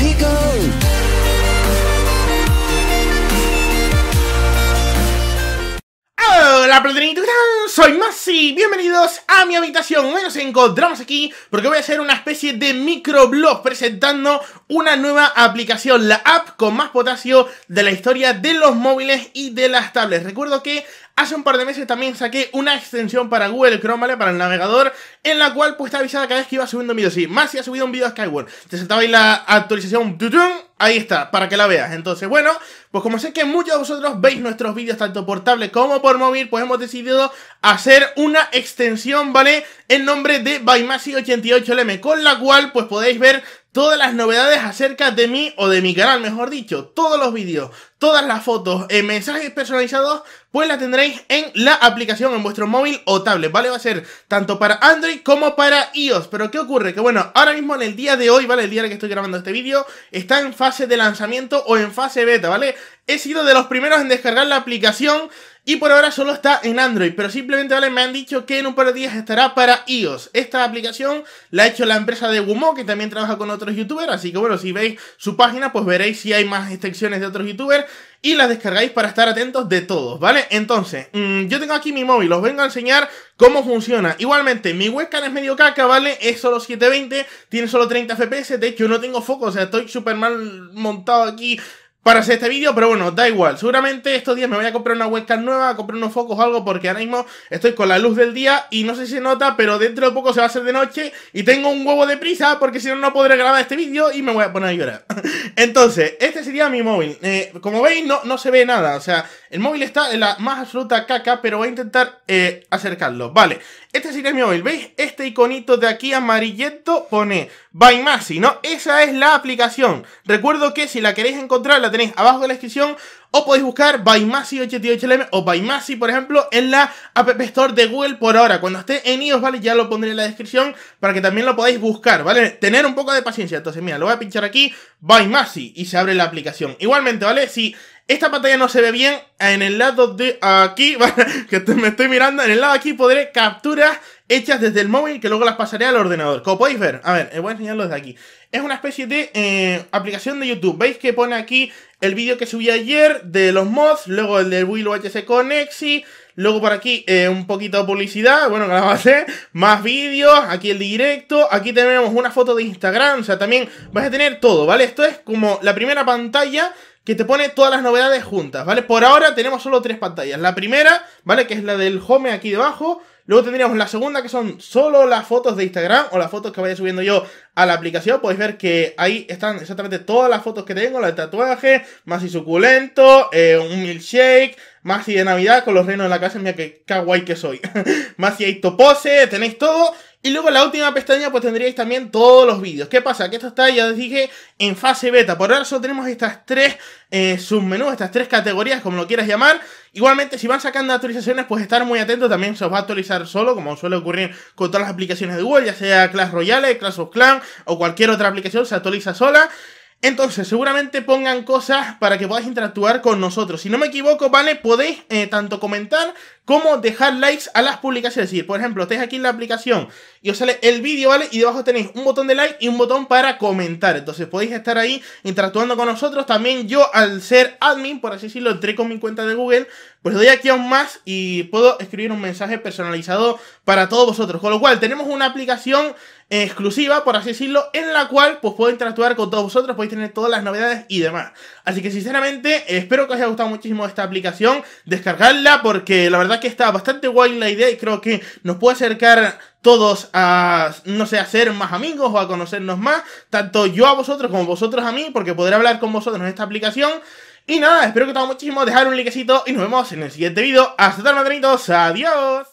let go. Hola soy Masi, bienvenidos a mi habitación. Hoy nos encontramos aquí porque voy a hacer una especie de microblog presentando una nueva aplicación, la app con más potasio de la historia de los móviles y de las tablets. Recuerdo que Hace un par de meses también saqué una extensión para Google Chrome, Para el navegador, en la cual pues estaba avisada cada vez que iba subiendo un vídeo. Sí, Masi ha subido un vídeo a Skyward. Te saltaba ahí la actualización. Ahí está, para que la veas. Entonces, bueno, pues como sé que muchos de vosotros veis nuestros vídeos tanto por tablet como por móvil, pues hemos decidido hacer una extensión, ¿vale? En nombre de bymassi 88 lm con la cual pues podéis ver todas las novedades acerca de mí o de mi canal, mejor dicho, todos los vídeos, todas las fotos, eh, mensajes personalizados, pues las tendréis en la aplicación en vuestro móvil o tablet, ¿vale? Va a ser tanto para Android como para iOS. Pero ¿qué ocurre? Que bueno, ahora mismo en el día de hoy, ¿vale? El día en que estoy grabando este vídeo, está en fase de lanzamiento o en fase beta, ¿vale? He sido de los primeros en descargar la aplicación y por ahora solo está en Android, pero simplemente vale, me han dicho que en un par de días estará para iOS. Esta aplicación la ha hecho la empresa de Wumo, que también trabaja con otros youtubers, así que bueno, si veis su página, pues veréis si hay más extensiones de otros youtubers y las descargáis para estar atentos de todos, ¿vale? Entonces, mm, yo tengo aquí mi móvil, os vengo a enseñar cómo funciona. Igualmente, mi webcam es medio caca, ¿vale? Es solo 720, tiene solo 30 FPS, de hecho no tengo foco, o sea, estoy súper mal montado aquí para hacer este vídeo, pero bueno, da igual. Seguramente estos días me voy a comprar una webcam nueva, comprar unos focos o algo, porque ahora mismo estoy con la luz del día y no sé si se nota, pero dentro de poco se va a hacer de noche y tengo un huevo de prisa porque si no, no podré grabar este vídeo y me voy a poner a llorar. Entonces, este sería mi móvil. Eh, como veis, no, no se ve nada. O sea, el móvil está en la más absoluta caca, pero voy a intentar eh, acercarlo. Vale, este sería mi móvil. ¿Veis? Este iconito de aquí amarillento pone By Masi, ¿no? Esa es la aplicación. Recuerdo que si la queréis encontrar, la tenéis abajo de la descripción. O podéis buscar bymassi 88LM o ByMassi por ejemplo, en la App Store de Google por ahora. Cuando esté en iOS, ¿vale? Ya lo pondré en la descripción para que también lo podáis buscar, ¿vale? Tener un poco de paciencia. Entonces, mira, lo voy a pinchar aquí, ByMassi y se abre la aplicación. Igualmente, ¿vale? Si esta pantalla no se ve bien. En el lado de aquí, que me estoy mirando, en el lado de aquí podré capturas hechas desde el móvil que luego las pasaré al ordenador. Como podéis ver, a ver, eh, voy a enseñarlo desde aquí. Es una especie de eh, aplicación de YouTube. ¿Veis que pone aquí el vídeo que subí ayer de los mods? Luego el del Willow HC Connexi Luego por aquí eh, un poquito de publicidad, bueno, que la hacer, más vídeos, aquí el directo, aquí tenemos una foto de Instagram, o sea, también vas a tener todo, ¿vale? Esto es como la primera pantalla que te pone todas las novedades juntas, ¿vale? Por ahora tenemos solo tres pantallas. La primera, ¿vale? Que es la del home aquí debajo. Luego tendríamos la segunda, que son solo las fotos de Instagram o las fotos que vaya subiendo yo a la aplicación. Podéis ver que ahí están exactamente todas las fotos que tengo, la de tatuaje, más y suculento, eh, un milkshake, más y de Navidad con los reinos en la casa, mira que guay que soy. más y hay tenéis todo. Y luego la última pestaña pues tendríais también todos los vídeos. ¿Qué pasa? Que esto está, ya os dije, en fase beta. Por ahora solo tenemos estas tres eh, submenús, estas tres categorías, como lo quieras llamar. Igualmente, si van sacando actualizaciones, pues estar muy atentos. También se os va a actualizar solo, como suele ocurrir con todas las aplicaciones de Google, ya sea Clash Royale, Clash of Clans o cualquier otra aplicación, se actualiza sola. Entonces, seguramente pongan cosas para que podáis interactuar con nosotros. Si no me equivoco, ¿vale? Podéis eh, tanto comentar como dejar likes a las publicaciones. Es decir, por ejemplo, estáis aquí en la aplicación y os sale el vídeo, ¿vale? Y debajo tenéis un botón de like y un botón para comentar. Entonces podéis estar ahí interactuando con nosotros. También yo, al ser admin, por así decirlo, entré con mi cuenta de Google, pues doy aquí a más y puedo escribir un mensaje personalizado para todos vosotros. Con lo cual, tenemos una aplicación exclusiva, por así decirlo, en la cual pues puedo interactuar con todos vosotros, podéis tener todas las novedades y demás. Así que sinceramente, espero que os haya gustado muchísimo esta aplicación, descargarla porque la verdad que está bastante guay la idea y creo que nos puede acercar todos a, no sé, a ser más amigos o a conocernos más, tanto yo a vosotros como vosotros a mí, porque podré hablar con vosotros en esta aplicación. Y nada, espero que os haya gustado muchísimo, dejar un likecito y nos vemos en el siguiente vídeo. Hasta tarde madrinitos, adiós.